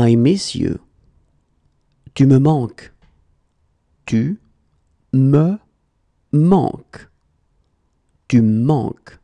I miss you. Tu me manques. Tu me manques. Tu manques.